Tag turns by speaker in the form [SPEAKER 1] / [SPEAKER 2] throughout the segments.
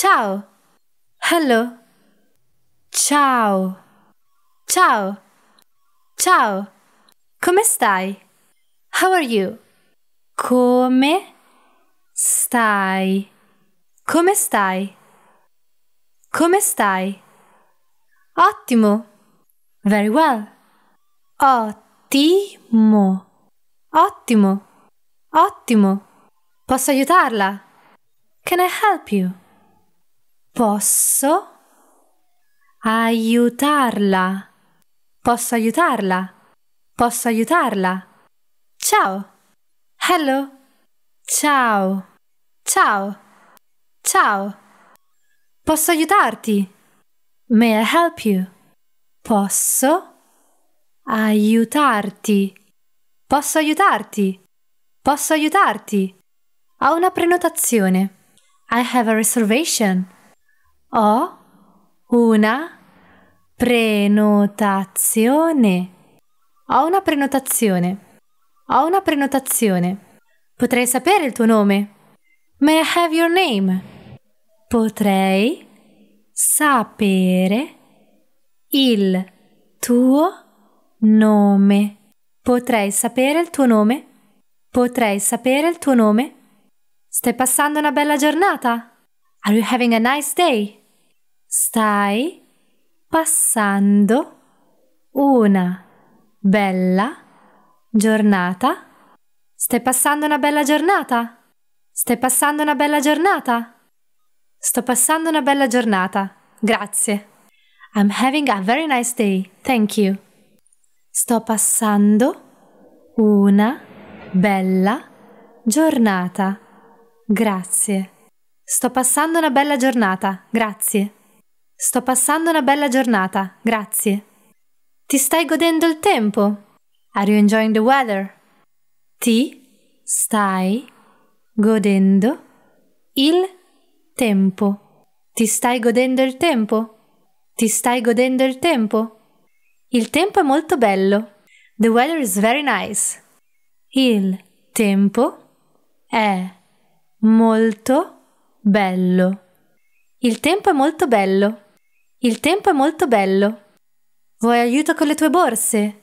[SPEAKER 1] Ciao. Hello. Ciao. Ciao. Ciao. Come stai? How are you? Come stai? Come stai? Come stai? Ottimo. Very well. Ottimo. Ottimo. Ottimo. Posso aiutarla? Can I help you? Posso aiutarla? Posso aiutarla? Posso aiutarla? Ciao. Hello. Ciao. Ciao. Ciao. Posso aiutarti? May I help you? Posso aiutarti? Posso aiutarti? Posso aiutarti? Ho una prenotazione. I have a reservation. Ho una prenotazione. Ho una prenotazione. Ho una prenotazione. Potrei sapere il tuo nome. May I have your name? Potrei sapere il tuo nome. Potrei sapere il tuo nome? Potrei sapere il tuo nome? Stai passando una bella giornata? Are you having a nice day? Stai passando una bella giornata? Stai passando una bella giornata? Stai passando una bella giornata? Sto passando una bella giornata. Grazie. I'm having a very nice day. Thank you. Sto passando una bella giornata. Grazie. Sto passando una bella giornata, grazie. Sto passando una bella giornata, grazie. Ti stai godendo il tempo? Are you enjoying the weather? Ti stai godendo il tempo. Ti stai godendo il tempo? Ti stai godendo il tempo? Il tempo è molto bello. The weather is very nice. Il tempo è molto bello bello. Il tempo è molto bello. Il tempo è molto bello. Vuoi aiuto con le tue borse?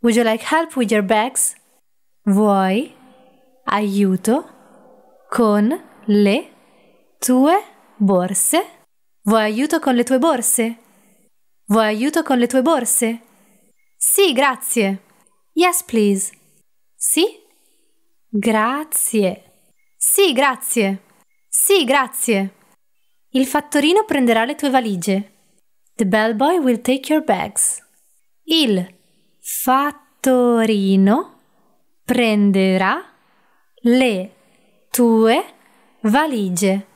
[SPEAKER 1] Would you like help with your bags? Vuoi aiuto con le tue borse? Vuoi aiuto con le tue borse? Vuoi aiuto con le tue borse? Sì, grazie. Yes, please. Sì? Grazie. Sì, grazie. Sì, grazie. Il fattorino prenderà le tue valigie. The bellboy will take your bags. Il fattorino prenderà le tue valigie.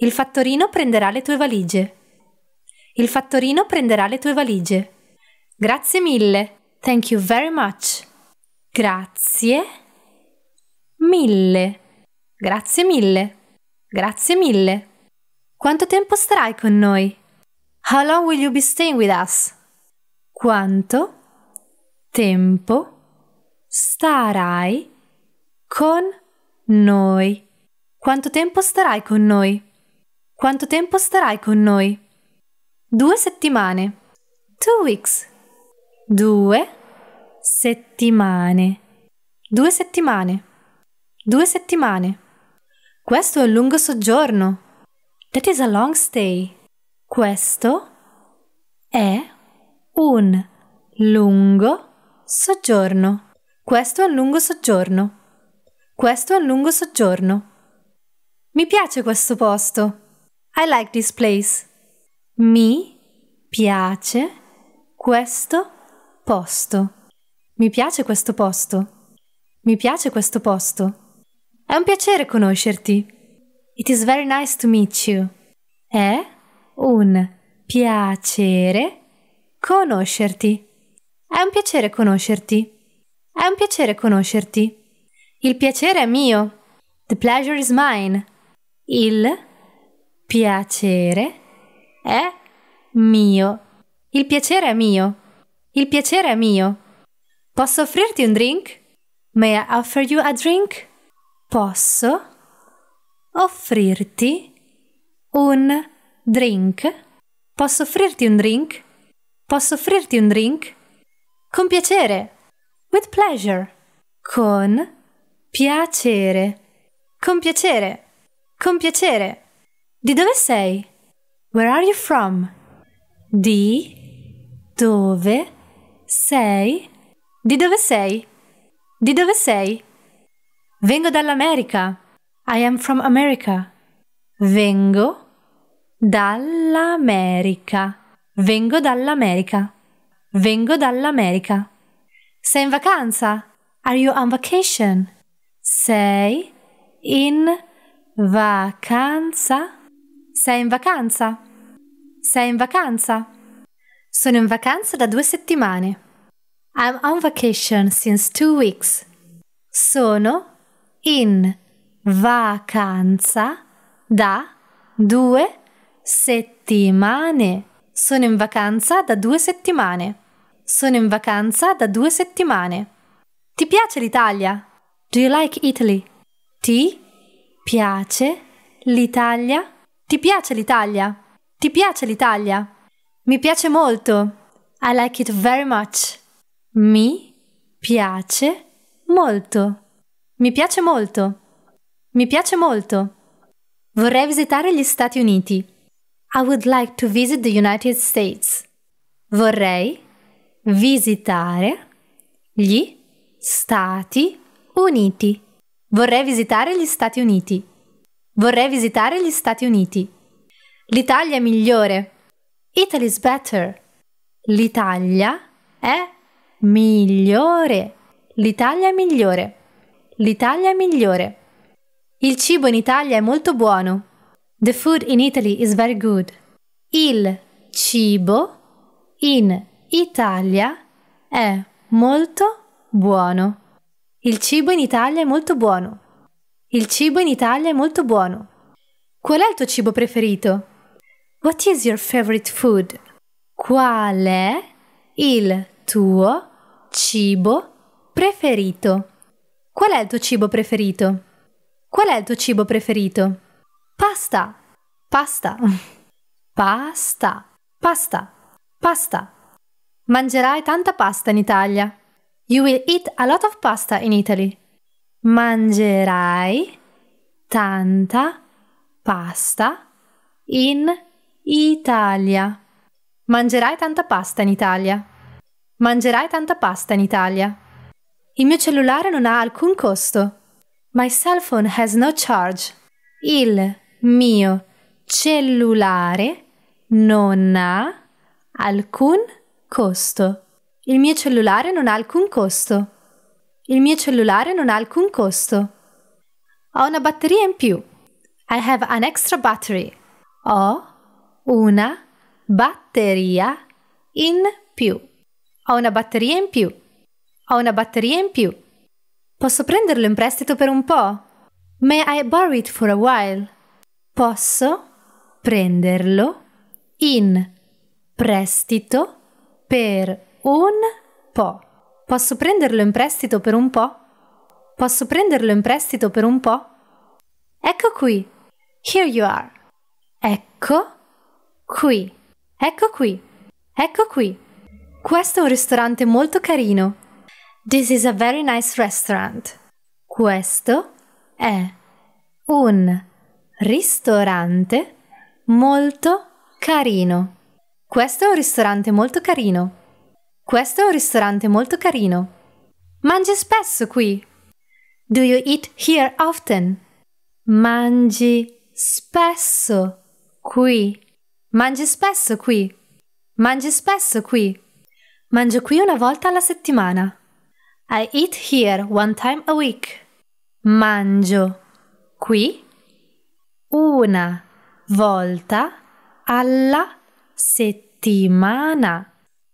[SPEAKER 1] Il fattorino prenderà le tue valigie. Il fattorino prenderà le tue valigie. Grazie mille. Thank you very much. Grazie mille. Grazie mille. Grazie mille. Quanto tempo starai con noi? How long will you be staying with us? Quanto tempo starai con noi? Quanto tempo starai con noi? Quanto tempo starai con noi? Due settimane. Two weeks. Due settimane. Due settimane. Due settimane. Questo è un lungo soggiorno. That is a long stay. Questo è un lungo soggiorno. Questo è un lungo soggiorno. Questo è un lungo soggiorno. Mi piace questo posto. I like this place. Mi piace questo posto. Mi piace questo posto. Mi piace questo posto. È un piacere conoscerti. It is very nice to meet you. È un piacere conoscerti. È un piacere conoscerti. È un piacere conoscerti. Il piacere è mio. The pleasure is mine. Il piacere è mio. Il piacere è mio. Il piacere è mio. Posso offrirti un drink? May I offer you a drink? posso offrirti un drink? Posso offrirti un drink? Posso offrirti un drink? Con piacere. With pleasure. Con piacere. Con piacere. Con piacere. Di dove sei? Where are you from? Di dove sei? Di dove sei? Di dove sei? Vengo dall'America. I am from America. Vengo dall'America. Vengo dall'America. Vengo dall'America. Sei in vacanza? Are you on vacation? Sei in vacanza? Sei in vacanza? Sei in vacanza? Sono in vacanza da due settimane. I'm on vacation since two weeks. Sono in vacanza da due settimane. Sono in vacanza da due settimane. Sono in vacanza da due settimane. Ti piace l'Italia? Do you like Italy? Ti piace l'Italia? Ti piace l'Italia? Ti piace l'Italia? Mi piace molto. I like it very much. Mi piace molto. Mi piace molto. Mi piace molto. Vorrei visitare gli Stati Uniti. I would like to visit the United States. Vorrei visitare gli Stati Uniti. Vorrei visitare gli Stati Uniti. Vorrei visitare gli Stati Uniti. L'Italia è migliore. Italy is better. L'Italia è migliore. L'Italia è migliore. L'Italia è migliore. Il cibo in Italia è molto buono. The food in Italy is very good. Il cibo in Italia è molto buono. Il cibo in Italia è molto buono. Il cibo in Italia è molto buono. Qual è il tuo cibo preferito? What is your favorite food? Qual è il tuo cibo preferito? Qual è il tuo cibo preferito? Qual è il tuo cibo preferito? Pasta. Pasta. Pasta. Pasta. Pasta. Mangerai tanta pasta in Italia. You will eat a lot of pasta in Italy. Mangerai tanta pasta in Italia. Mangerai tanta pasta in Italia. Mangerai tanta pasta in Italia. Il mio cellulare non ha alcun costo. My cell phone has no charge. Il mio cellulare non ha alcun costo. Il mio cellulare non ha alcun costo. Il mio cellulare non ha alcun costo. Ho una batteria in più. I have an extra battery. Ho una batteria in più. Ho una batteria in più. Ho una batteria in più. Posso prenderlo in prestito per un po'? May I borrow it for a while? Posso prenderlo in prestito per un po'. Posso prenderlo in prestito per un po'? Posso prenderlo in prestito per un po'? Ecco qui. Here you are. Ecco qui. Ecco qui. Ecco qui. Questo è un ristorante molto carino. This is a very nice restaurant. Questo è un ristorante molto carino. Questo è un ristorante molto carino. Questo è un ristorante molto carino. Mangi spesso qui. Do you eat here often? Mangi spesso qui. Mangi spesso qui. Mangi spesso qui. Mangio qui una volta alla settimana. I eat here one time a week. Mangio qui una volta alla settimana.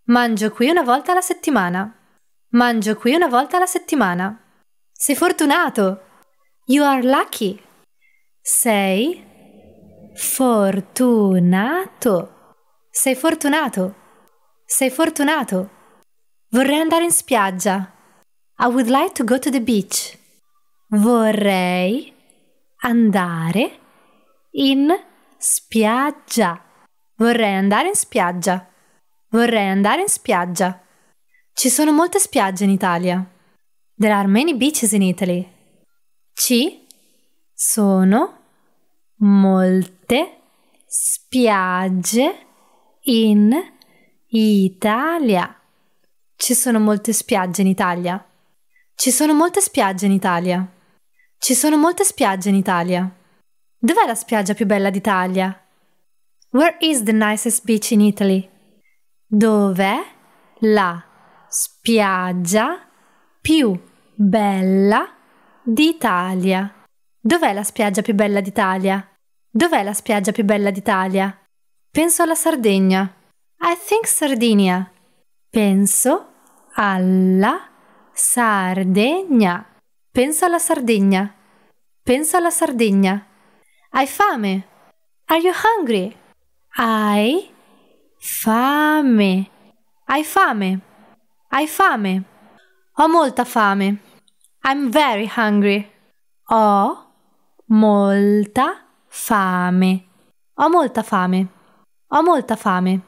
[SPEAKER 1] Mangio qui una volta alla settimana. Mangio qui una volta alla settimana. Sei fortunato. You are lucky. Sei fortunato. Sei fortunato. Sei fortunato. Vorrei andare in spiaggia. I would like to go to the beach. Vorrei andare in spiaggia. Vorrei andare in spiaggia. Vorrei andare in spiaggia. Ci sono molte spiagge in Italia. There are many beaches in Italy. Ci sono molte spiagge in Italia. Ci sono molte spiagge in Italia. Ci sono molte spiagge in Italia. Ci sono molte spiagge in Italia. Dov'è la spiaggia più bella d'Italia? Where is the nicest beach in Italy? Dov'è la spiaggia più bella d'Italia? Dov'è la spiaggia più bella d'Italia? Dov'è la spiaggia più bella d'Italia? Penso alla Sardegna. I think Sardinia. Penso alla Sardegna. Sardegna. Pensa alla Sardegna. Pensa alla Sardegna. Hai fame? Are you hungry? Hai fame. Hai fame. Hai fame. Ho molta fame. I'm very hungry. Ho molta fame. Ho molta fame. Ho molta fame.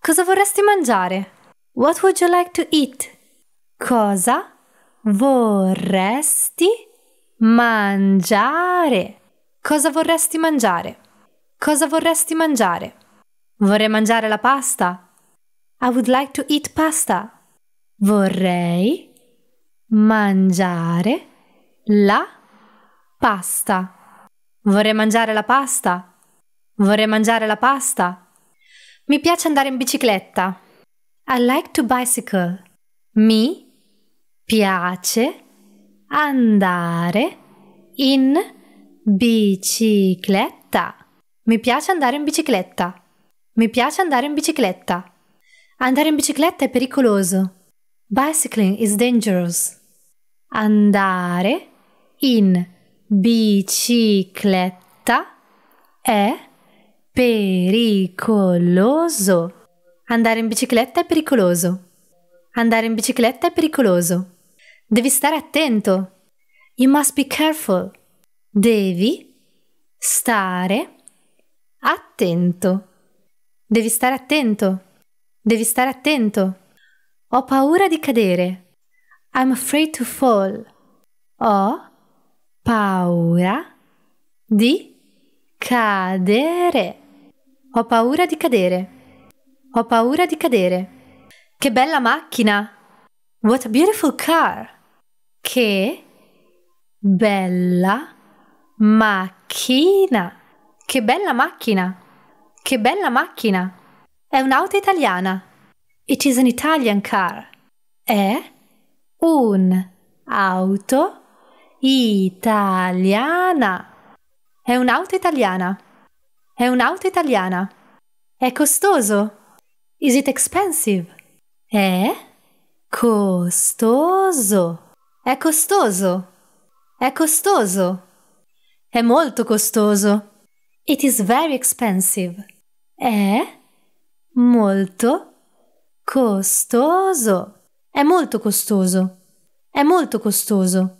[SPEAKER 1] Cosa vorresti mangiare? What would you like to eat? Cosa vorresti mangiare? Cosa vorresti mangiare? Cosa vorresti mangiare? Vorrei mangiare la pasta. I would like to eat pasta. Vorrei mangiare la pasta. Vorrei mangiare la pasta. Vorrei mangiare la pasta. Mi piace andare in bicicletta. I like to bicycle. Mi piace andare in bicicletta. Mi piace andare in bicicletta. Mi piace andare in bicicletta. Andare in bicicletta è pericoloso. Bicycling is dangerous. Andare in bicicletta è pericoloso. Andare in bicicletta è pericoloso. Andare in bicicletta è pericoloso. Devi stare attento. You must be careful. Devi stare attento. Devi stare attento. Devi stare attento. Ho paura di cadere. I'm afraid to fall. Ho paura di cadere. Ho paura di cadere. Ho paura di cadere. Che bella macchina! What a beautiful car! Che bella macchina! Che bella macchina! Che bella macchina! È un'auto italiana. It is an Italian car. È un'auto italiana. È un'auto italiana. È un'auto italiana. È costoso. Is it expensive? È costoso. È costoso. È costoso. È molto costoso. It is very expensive. È molto costoso. È molto costoso. È molto costoso.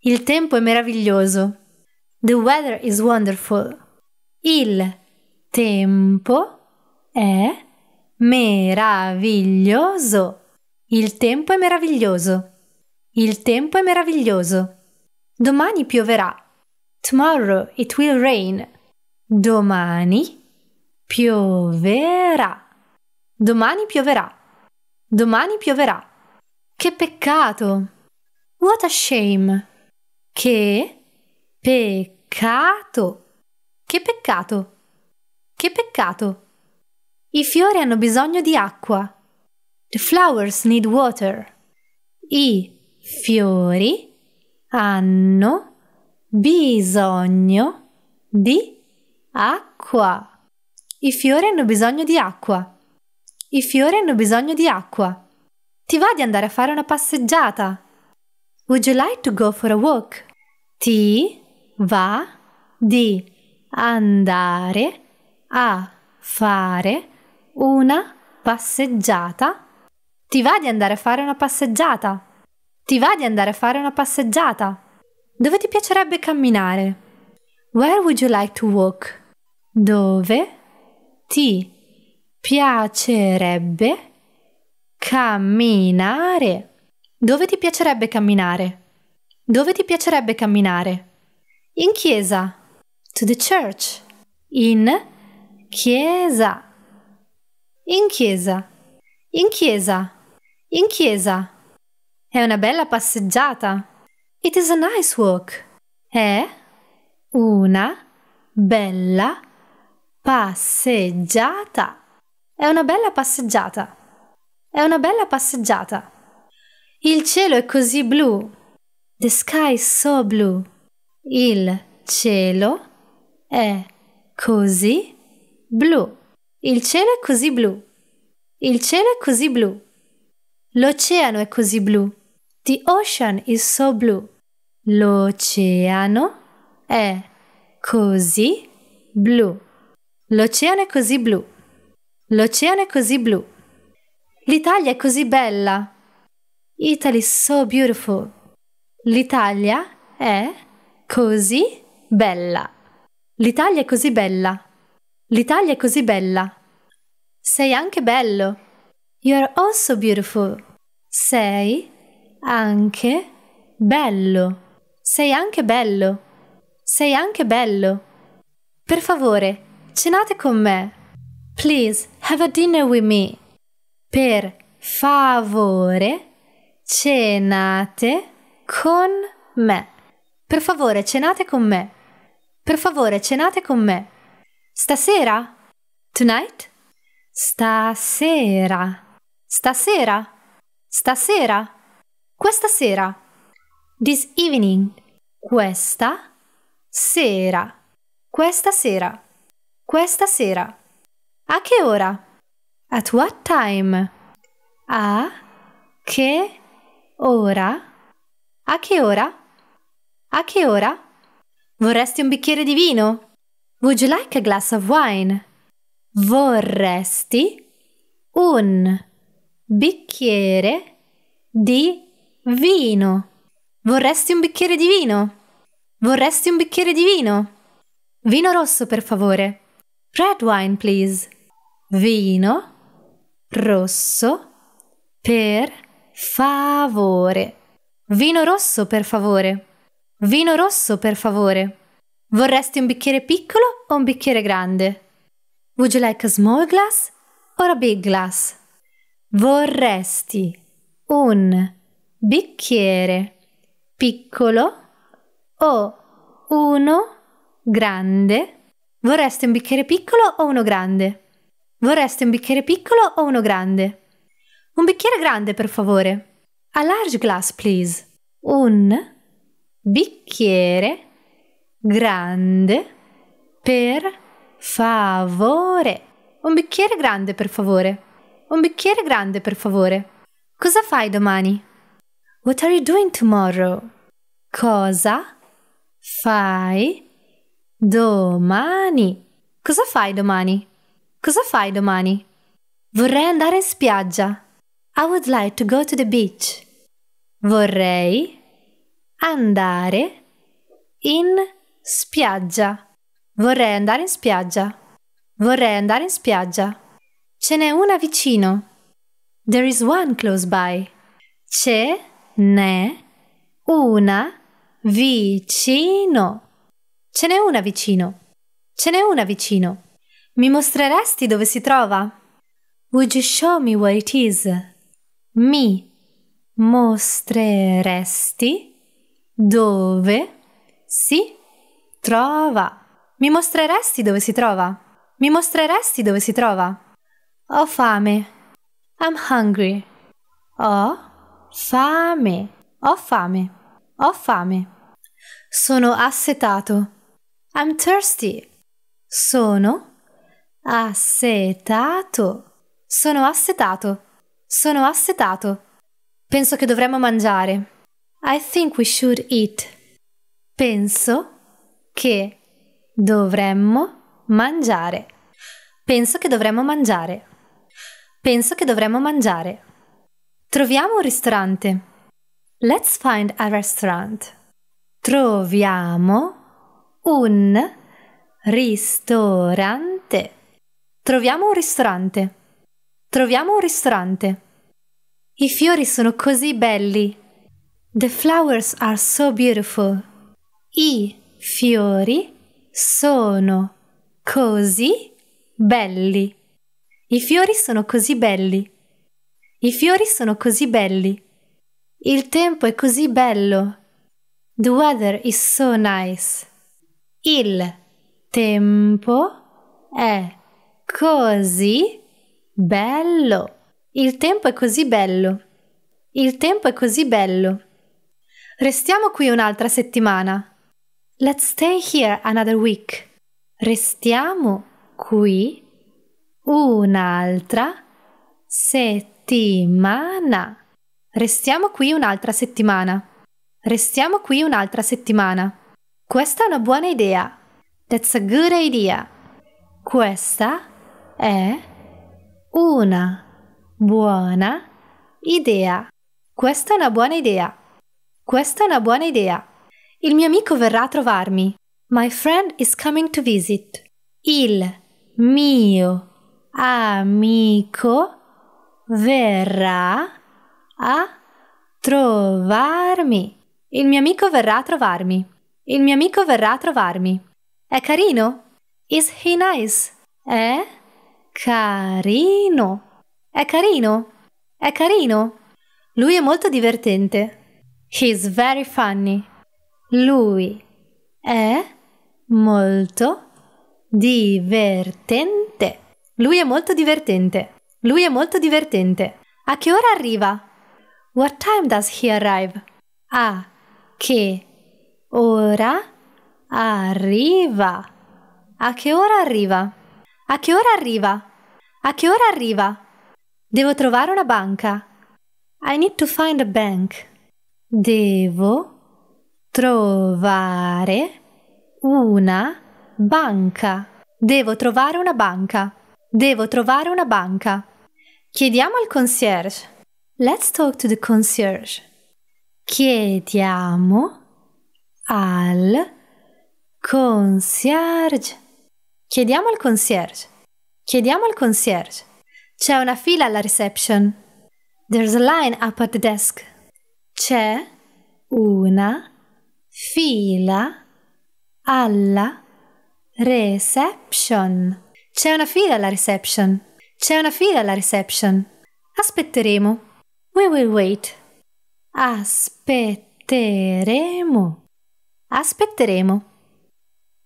[SPEAKER 1] Il tempo è meraviglioso. The weather is wonderful. Il tempo è meraviglioso. Il tempo è meraviglioso. Il tempo è meraviglioso. Domani pioverà. Tomorrow it will rain. Domani pioverà. Domani pioverà. Domani pioverà. Che peccato. What a shame. Che peccato. Che peccato. Che peccato. I fiori hanno bisogno di acqua. The flowers need water. I fiori hanno bisogno di acqua. I fiori hanno bisogno di acqua. I fiori hanno bisogno di acqua. Ti va di andare a fare una passeggiata? Would you like to go for a walk? Ti va di andare a fare una passeggiata? Ti va di andare a fare una passeggiata? Ti va di andare a fare una passeggiata? Dove ti piacerebbe camminare? Where would you like to walk? Dove ti piacerebbe camminare? Dove ti piacerebbe camminare? Dove ti piacerebbe camminare? In chiesa. To the church. In chiesa. In chiesa. In chiesa. In chiesa. È una bella passeggiata. It is a nice walk. È una bella passeggiata. È una bella passeggiata. È una bella passeggiata. Il cielo è così blu. The sky is so blue. Il cielo è così blu. Il cielo è così blu. Il cielo è così blu. L'oceano è così blu. The ocean is so blue. L'oceano è così blu. L'oceano è così blu. L'oceano è così blu. L'Italia è così bella. Italy is so beautiful. L'Italia è così bella. L'Italia è così bella. L'Italia è così bella. Sei anche bello. You are also beautiful. Sei anche bello. Sei anche bello. Sei anche bello. Per favore, cenate con me. Please, have a dinner with me. Per favore, cenate con me. Per favore, cenate con me. Per favore, cenate con me. Stasera? Tonight? Stasera. Stasera. Stasera. Questa sera. This evening. Questa sera. Questa sera. Questa sera. A che ora? At what time? A che ora? A che ora? A che ora? Vorresti un bicchiere di vino? Would you like a glass of wine? Vorresti un bicchiere di Vino. Vorresti un bicchiere di vino? Vorresti un bicchiere di vino? Vino rosso, per favore. Red wine, please. Vino rosso, per favore. Vino rosso, per favore. Vino rosso, per favore. Vorresti un bicchiere piccolo o un bicchiere grande? Would you like a small glass or a big glass? Vorresti un bicchiere piccolo o uno grande? Vorreste un bicchiere piccolo o uno grande? Vorreste un bicchiere piccolo o uno grande? Un bicchiere grande, per favore. A large glass, please. Un bicchiere grande, per favore. Un bicchiere grande, per favore. Un bicchiere grande, per favore. Cosa fai domani? What are you doing tomorrow? Cosa fai domani? Cosa fai domani? Cosa fai domani? Vorrei andare in spiaggia. I would like to go to the beach. Vorrei andare in spiaggia. Vorrei andare in spiaggia. Vorrei andare in spiaggia. Ce n'è una vicino. There is one close by. C'è ne una vicino. Ce n'è una vicino. Ce n'è una vicino. Mi mostreresti dove si trova? Would you show me where it is? Mi mostreresti dove si trova? Mi mostreresti dove si trova? Mi mostreresti dove si trova? Ho fame. I'm hungry. Ho fame, ho fame, ho fame. Sono assetato. I'm thirsty. Sono assetato. Sono assetato. Sono assetato. Penso che dovremmo mangiare. I think we should eat. Penso che dovremmo mangiare. Penso che dovremmo mangiare. Penso che dovremmo mangiare. Troviamo un ristorante. Let's find a restaurant. Troviamo un ristorante. Troviamo un ristorante. Troviamo un ristorante. I fiori sono così belli. The flowers are so beautiful. I fiori sono così belli. I fiori sono così belli. I fiori sono così belli. Il tempo è così bello. The weather is so nice. Il tempo è così bello. Il tempo è così bello. Il tempo è così bello. Restiamo qui un'altra settimana. Let's stay here another week. Restiamo qui un'altra settimana settimana. Restiamo qui un'altra settimana. Restiamo qui un'altra settimana. Questa è una buona idea. That's a good idea. Questa è una buona idea. Questa è una buona idea. Questa è una buona idea. Il mio amico verrà a trovarmi. My friend is coming to visit. Il mio amico verrà a trovarmi. Il mio amico verrà a trovarmi. Il mio amico verrà a trovarmi. È carino? Is he nice? È carino. È carino. È carino. Lui è molto divertente. He's very funny. Lui è molto divertente. Lui è molto divertente. Lui è molto divertente. A che ora arriva? What time does he arrive? A che ora arriva? A che ora arriva? A che ora arriva? A che ora arriva? Devo trovare una banca. I need to find a bank. Devo trovare una banca. Devo trovare una banca. Devo trovare una banca. Chiediamo al concierge. Let's talk to the concierge. Chiediamo al concierge. Chiediamo al concierge. Chiediamo al concierge. C'è una fila alla reception. There's a line up at the desk. C'è una fila alla reception. C'è una fila alla reception. C'è una fila alla reception. Aspetteremo. We will wait. Aspetteremo. Aspetteremo.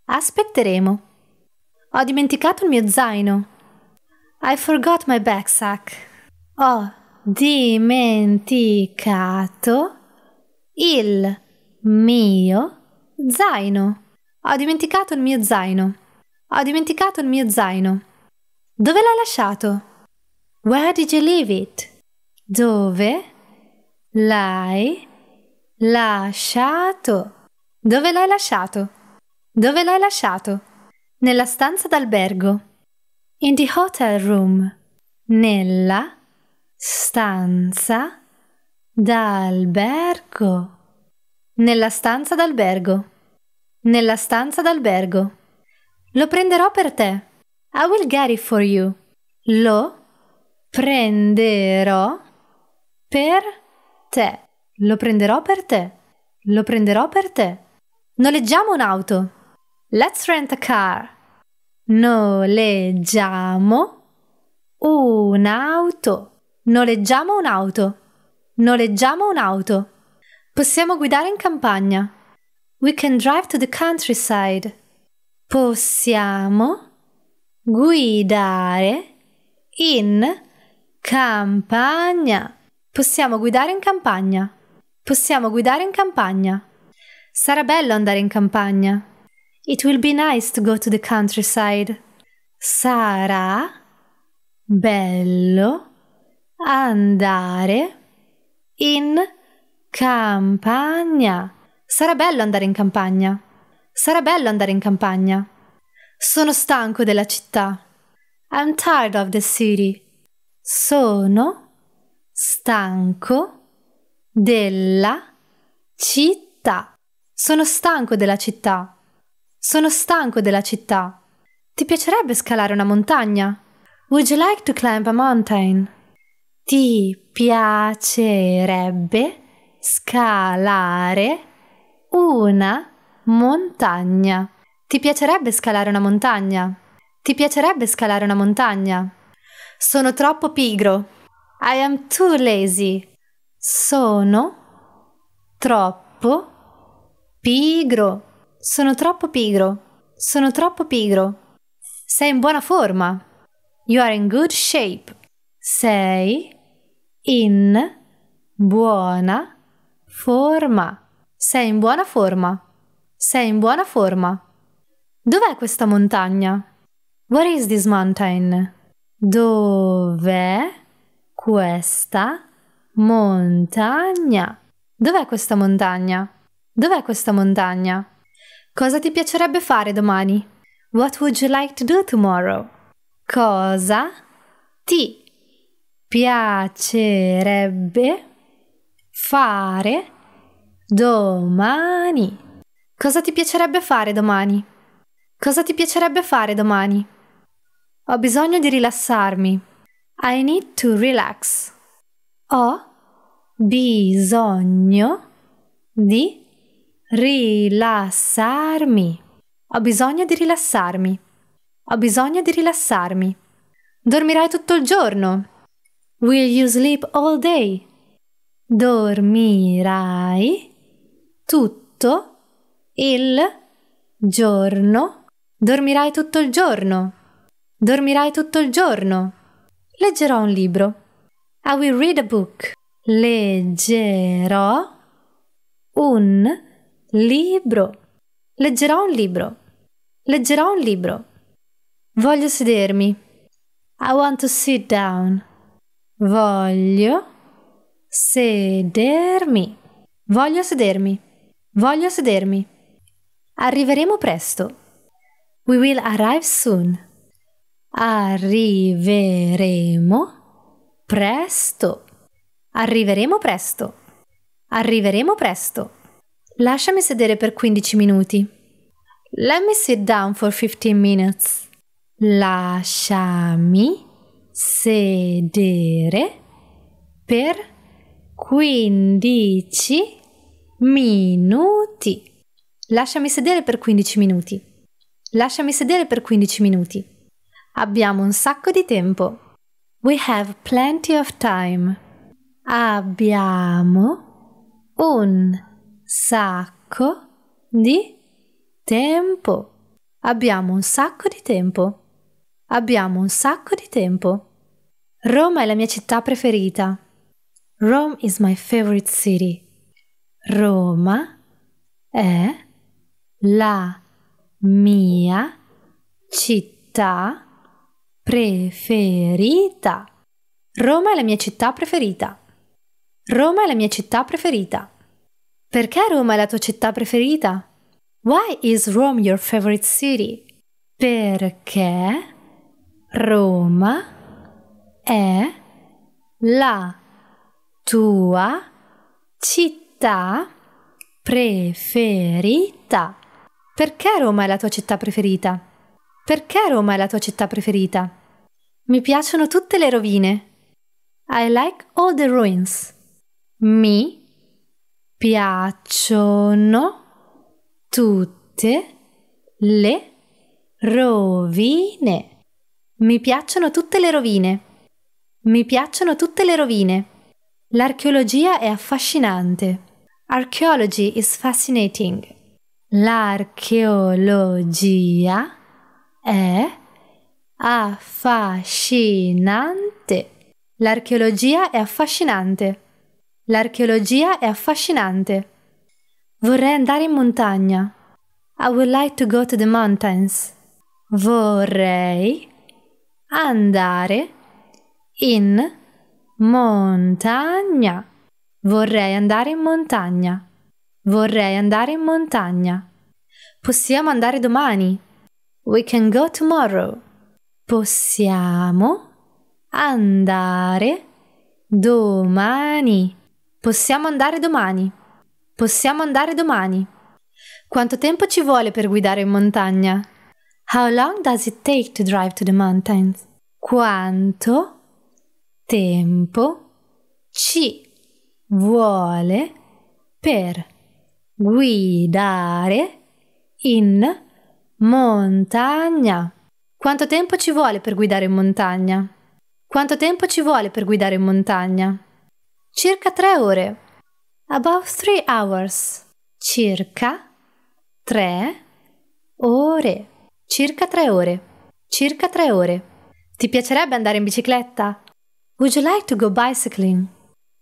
[SPEAKER 1] Aspetteremo. Ho dimenticato il mio zaino. I forgot my backpack. Ho dimenticato il mio zaino. Ho dimenticato il mio zaino. Ho dimenticato il mio zaino. Dove l'hai lasciato? Where did you leave it? Dove l'hai lasciato? Dove l'hai lasciato? Dove l'hai lasciato? Nella stanza d'albergo. In the hotel room. Nella stanza d'albergo. Nella stanza d'albergo. Nella stanza d'albergo. Lo prenderò per te. I will get it for you. Lo prenderò per te. Lo prenderò per te. Lo prenderò per te. Noleggiamo un'auto. Let's rent a car. Noleggiamo un'auto. Noleggiamo un'auto. Noleggiamo un'auto. Possiamo guidare in campagna. We can drive to the countryside. Possiamo guidare in campagna. Possiamo guidare in campagna. Possiamo guidare in campagna. Sarà bello andare in campagna. It will be nice to go to the countryside. Sarà bello andare in campagna. Sarà bello andare in campagna. Sarà bello andare in campagna. Sono stanco della città. I'm tired of the city. Sono stanco della città. Sono stanco della città. Sono stanco della città. Ti piacerebbe scalare una montagna? Would you like to climb a mountain? Ti piacerebbe scalare una montagna? Ti piacerebbe scalare una montagna? Ti piacerebbe scalare una montagna? Sono troppo pigro. I am too lazy. Sono troppo pigro. Sono troppo pigro. Sono troppo pigro. Sei in buona forma. You are in good shape. Sei in buona forma. Sei in buona forma. Sei in buona forma. Dov'è questa montagna? Where is this mountain? Dov'è questa montagna? Dov'è questa montagna? Dov'è questa montagna? Cosa ti piacerebbe fare domani? What would you like to do tomorrow? Cosa ti piacerebbe fare domani? Cosa ti piacerebbe fare domani? Cosa ti piacerebbe fare domani? Ho bisogno di rilassarmi. I need to relax. Ho bisogno di rilassarmi. Ho bisogno di rilassarmi. Ho bisogno di rilassarmi. Dormirai tutto il giorno. Will you sleep all day? Dormirai tutto il giorno Dormirai tutto il giorno. Dormirai tutto il giorno. Leggerò un libro. I will read a book. Leggerò un libro. Leggerò un libro. Leggerò un libro. Voglio sedermi. I want to sit down. Voglio sedermi. Voglio sedermi. Voglio sedermi. Arriveremo presto. We will arrive soon. Arriveremo presto. Arriveremo presto. Arriveremo presto. Lasciami sedere per 15 minuti. Let me sit down for 15 minutes. Lasciami sedere per 15 minuti. Lasciami sedere per 15 minuti. Lasciami sedere per 15 minuti. Abbiamo un sacco di tempo. We have plenty of time. Abbiamo un sacco di tempo. Abbiamo un sacco di tempo. Abbiamo un sacco di tempo. Roma è la mia città preferita. Rome is my favorite city. Roma è la mia città preferita. Roma è la mia città preferita. Roma è la mia città preferita. Perché Roma è la tua città preferita? Why is Rome your favorite city? Perché Roma è la tua città preferita. Perché Roma è la tua città preferita? Perché Roma è la tua città preferita? Mi piacciono tutte le rovine. I like all the ruins. Mi piacciono tutte le rovine. Mi piacciono tutte le rovine. Mi piacciono tutte le rovine. L'archeologia è affascinante. Archeology is fascinating. L'archeologia è affascinante. L'archeologia è affascinante. L'archeologia è affascinante. Vorrei andare in montagna. I would like to go to the mountains. Vorrei andare in montagna. Vorrei andare in montagna. Vorrei andare in montagna. Possiamo andare domani. We can go tomorrow. Possiamo andare domani. Possiamo andare domani. Possiamo andare domani. Quanto tempo ci vuole per guidare in montagna? How long does it take to drive to the mountains? Quanto tempo ci vuole per guidare in montagna. Quanto tempo ci vuole per guidare in montagna? Quanto tempo ci vuole per guidare in montagna? Circa tre ore. About three hours. Circa tre ore. Circa tre ore. Circa tre ore. Ti piacerebbe andare in bicicletta? Would you like to go bicycling?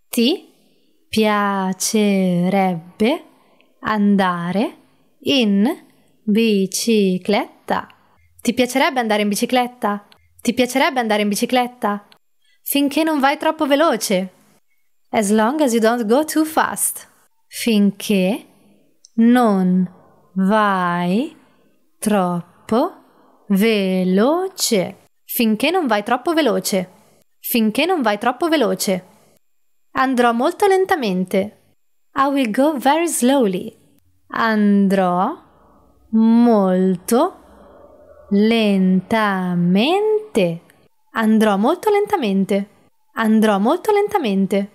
[SPEAKER 1] Ti piacerebbe? andare in bicicletta. Ti piacerebbe andare in bicicletta? Ti piacerebbe andare in bicicletta? Finché non vai troppo veloce. As long as you don't go too fast. Finché non vai troppo veloce. Finché non vai troppo veloce. Finché non vai troppo veloce. Andrò molto lentamente. I will go very slowly. Andrò molto lentamente. Andrò molto lentamente. Andrò molto lentamente.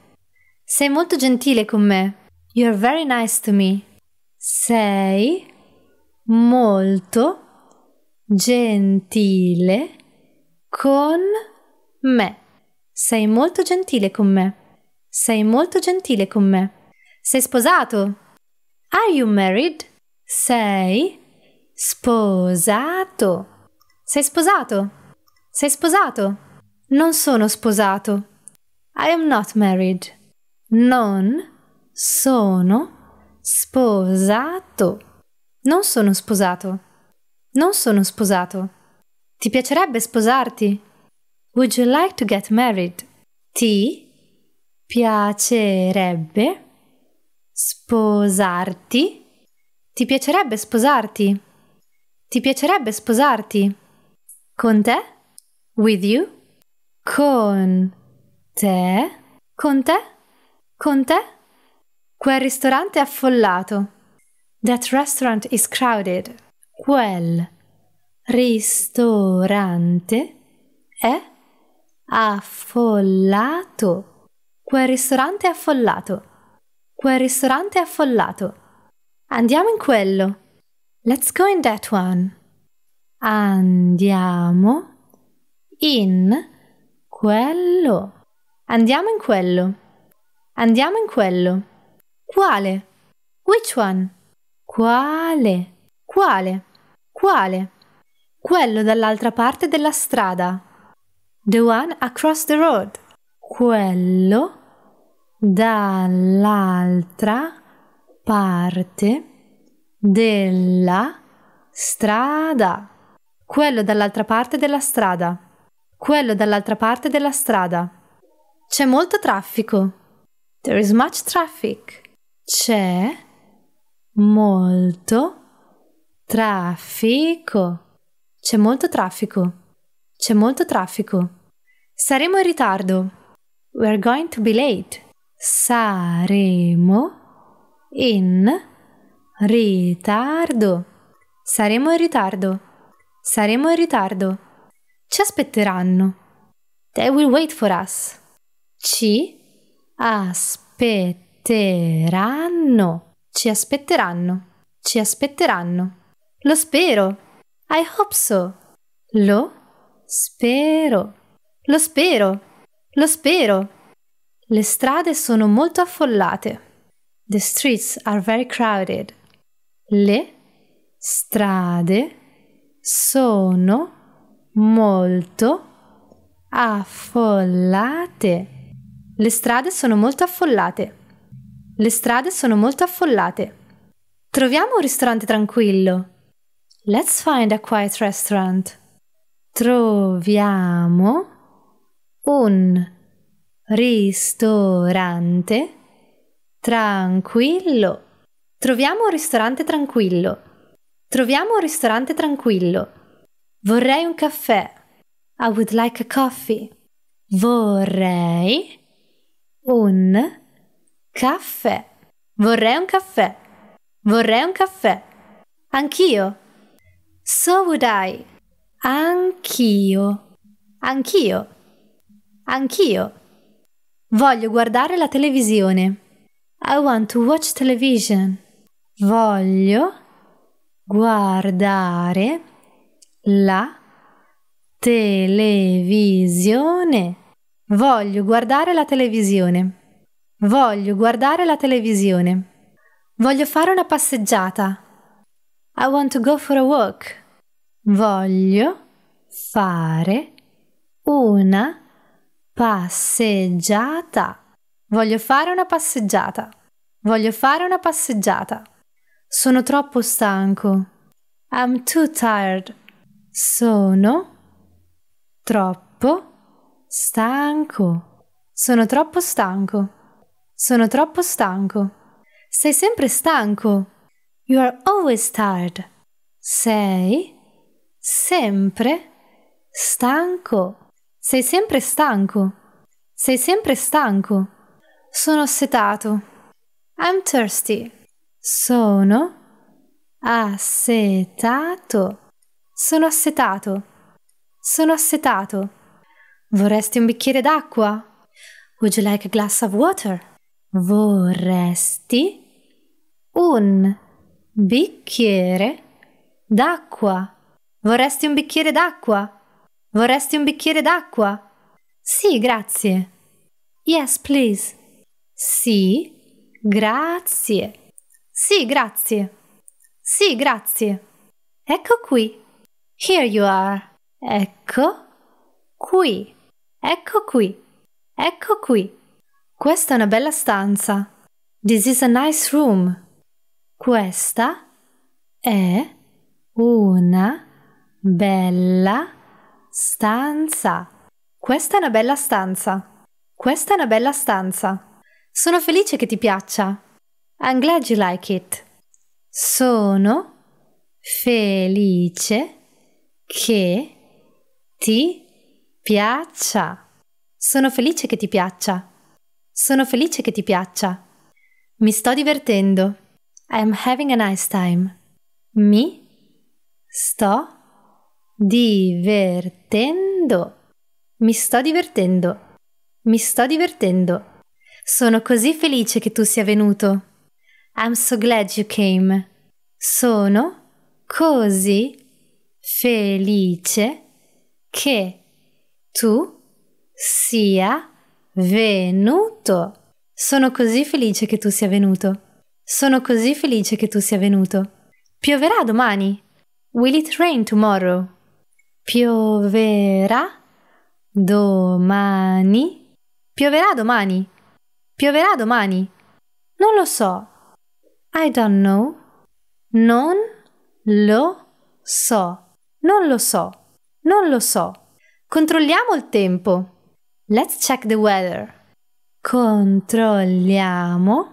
[SPEAKER 1] Sei molto gentile con me. You're very nice to me. Sei molto gentile con me. Sei molto gentile con me. Sei molto gentile con me. Sei sposato? Are you married? Sei sposato. Sei sposato? Sei sposato? Non sono sposato. I am not married. Non sono sposato. Non sono sposato. Non sono sposato. Ti piacerebbe sposarti? Would you like to get married? Ti piacerebbe Sposarti? Ti piacerebbe sposarti? Ti piacerebbe sposarti? Con te? With you? Con te? Con te? Con te? Quel ristorante è affollato. That restaurant is crowded. Quel ristorante è affollato. Quel ristorante è affollato. Quel ristorante è affollato. Andiamo in quello. Let's go in that one. Andiamo in quello. Andiamo in quello. Andiamo in quello. Quale? Which one? Quale? Quale? Quale? Quello dall'altra parte della strada. The one across the road. Quello dall'altra parte della strada. Quello dall'altra parte della strada. Quello dall'altra parte della strada. C'è molto traffico. There is much traffic. C'è molto traffico. C'è molto traffico. C'è molto traffico. Saremo in ritardo. We are going to be late saremo in ritardo. Saremo in ritardo. Saremo in ritardo. Ci aspetteranno. They will wait for us. Ci aspetteranno. Ci aspetteranno. Ci aspetteranno. Lo spero. I hope so. Lo spero. Lo spero. Lo spero. Le strade sono molto affollate. The streets are very crowded. Le strade sono molto affollate. Le strade sono molto affollate. Le strade sono molto affollate. Troviamo un ristorante tranquillo. Let's find a quiet restaurant. Troviamo un ristorante. Ristorante tranquillo. Troviamo un ristorante tranquillo. Troviamo un ristorante tranquillo. Vorrei un caffè. I would like a coffee. Vorrei un caffè. Vorrei un caffè. Vorrei un caffè. Anch'io. So would I. Anch'io. Anch'io. Anch'io. Voglio guardare la televisione. I want to watch television. Voglio guardare la televisione. Voglio guardare la televisione. Voglio guardare la televisione. Voglio fare una passeggiata. I want to go for a walk. Voglio fare una Passeggiata. Voglio fare una passeggiata. Voglio fare una passeggiata. Sono troppo stanco. I'm too tired. Sono troppo stanco. Sono troppo stanco. Sono troppo stanco. Sei sempre stanco. You are always tired. Sei sempre stanco. Sei sempre stanco. Sei sempre stanco. Sono assetato. I'm thirsty. Sono assetato. Sono assetato. Sono assetato. Vorresti un bicchiere d'acqua? Would you like a glass of water? Vorresti un bicchiere d'acqua? Vorresti un bicchiere d'acqua? Vorresti un bicchiere d'acqua? Sì, grazie. Yes, please. Sì, grazie. Sì, grazie. Sì, grazie. Ecco qui. Here you are. Ecco qui. Ecco qui. Ecco qui. Questa è una bella stanza. This is a nice room. Questa è una bella stanza Stanza. Questa è una bella stanza. Questa è una bella stanza. Sono felice che ti piaccia. I'm glad you like it. Sono felice che ti piaccia. Sono felice che ti piaccia. Sono felice che ti piaccia. Mi sto divertendo. I'm having a nice time. Mi sto divertendo divertendo. Mi sto divertendo. Mi sto divertendo. Sono così felice che tu sia venuto. I'm so glad you came. Sono così felice che tu sia venuto. Sono così felice che tu sia venuto. Sono così felice che tu sia venuto. Pioverà domani. Will it rain tomorrow? Pioverà domani. Pioverà domani. Pioverà domani. Non lo so. I don't know. Non lo so. Non lo so. Non lo so. Controlliamo il tempo. Let's check the weather. Controlliamo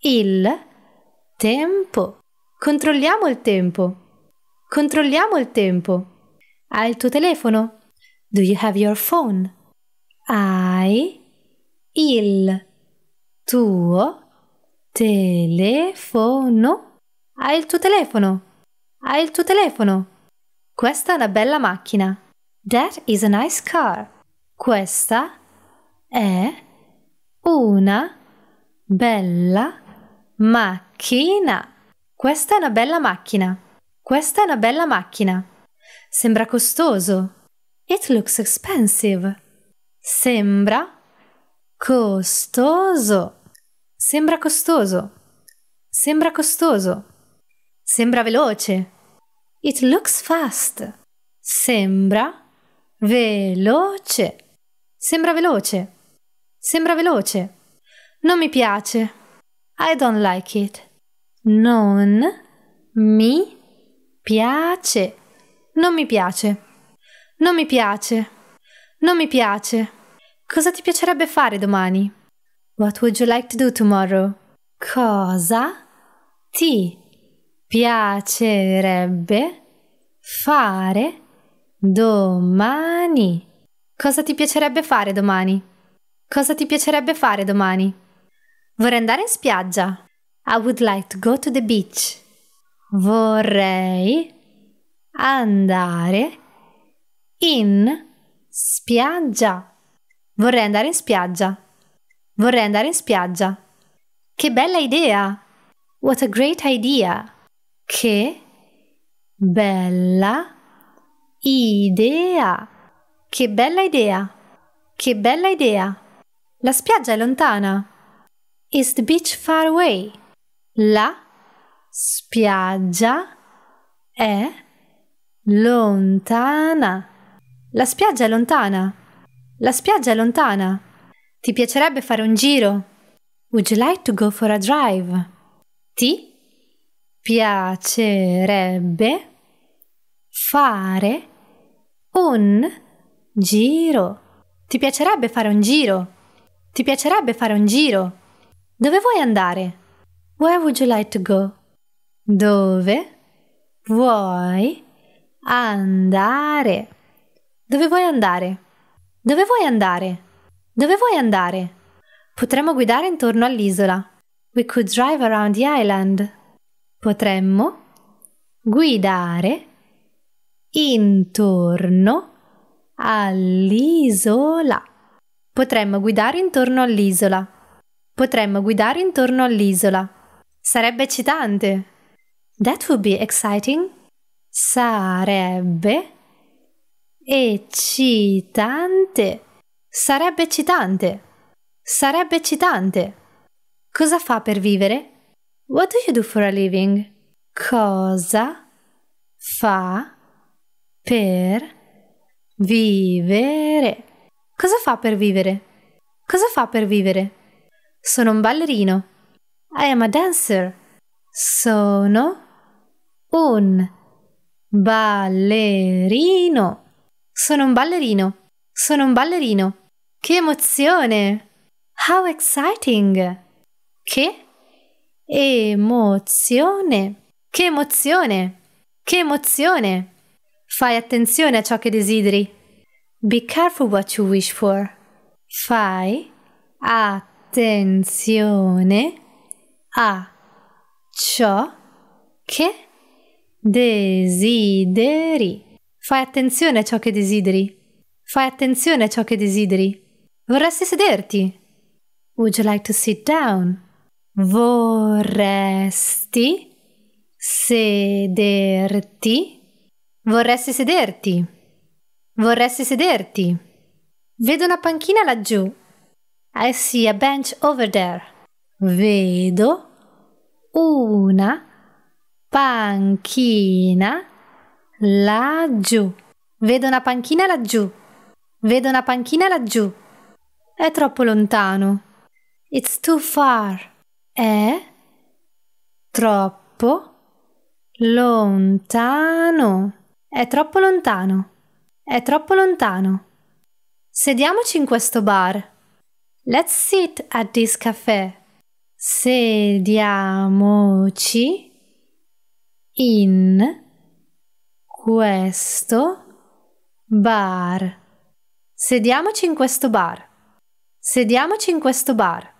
[SPEAKER 1] il tempo. Controlliamo il tempo. Controlliamo il tempo. Ha il tuo telefono? Do you have your phone? Hai il tuo telefono? Hai il tuo telefono? Hai il tuo telefono? Questa è una bella macchina. That is a nice car. Questa è una bella macchina. Questa è una bella macchina. Questa è una bella macchina. Sembra costoso. It looks expensive. Sembra costoso. Sembra costoso. Sembra costoso. Sembra veloce. It looks fast. Sembra veloce. Sembra veloce. Sembra veloce. Non mi piace. I don't like it. Non mi piace. Non mi piace. Non mi piace. Non mi piace. Cosa ti piacerebbe fare domani? What would you like to do tomorrow? Cosa ti piacerebbe fare domani? Cosa ti piacerebbe fare domani? Cosa ti piacerebbe fare domani? Vorrei andare in spiaggia. I would like to go to the beach. Vorrei andare in spiaggia. Vorrei andare in spiaggia. Vorrei andare in spiaggia. Che bella idea! What a great idea! Che bella idea! Che bella idea! Che bella idea! La spiaggia è lontana. Is the beach far away? La spiaggia è Lontana. La spiaggia è lontana. La spiaggia è lontana. Ti piacerebbe fare un giro? Would you like to go for a drive? Ti piacerebbe fare un giro. Ti piacerebbe fare un giro? Ti piacerebbe fare un giro? Dove vuoi andare? Where would you like to go? Dove vuoi Andare. Dove vuoi andare? Dove vuoi andare? Dove vuoi andare? Potremmo guidare intorno all'isola. We could drive around the island. Potremmo guidare intorno all'isola. Potremmo guidare intorno all'isola. Potremmo guidare intorno all'isola. Sarebbe eccitante. That would be exciting sarebbe eccitante. Sarebbe eccitante. Sarebbe eccitante. Cosa fa per vivere? What do you do for a living? Cosa fa per vivere? Cosa fa per vivere? Cosa fa per vivere? Sono un ballerino. I am a dancer. Sono un Ballerino. Sono un ballerino. Sono un ballerino. Che emozione! How exciting! Che emozione! Che emozione! Che emozione! Fai attenzione a ciò che desideri. Be careful what you wish for. Fai attenzione a ciò che Desideri. Fai attenzione a ciò che desideri. Fai attenzione a ciò che desideri. Vorresti sederti? Would you like to sit down? Vorresti sederti? Vorresti sederti? Vorresti sederti? Vedo una panchina laggiù. I see a bench over there. Vedo una panchina laggiù. Vedo una panchina laggiù. Vedo una panchina laggiù. È troppo lontano. It's too far. È troppo lontano. È troppo lontano. È troppo lontano. Sediamoci in questo bar. Let's sit at this cafe. Sediamoci in questo bar. Sediamoci in questo bar. Sediamoci in questo bar.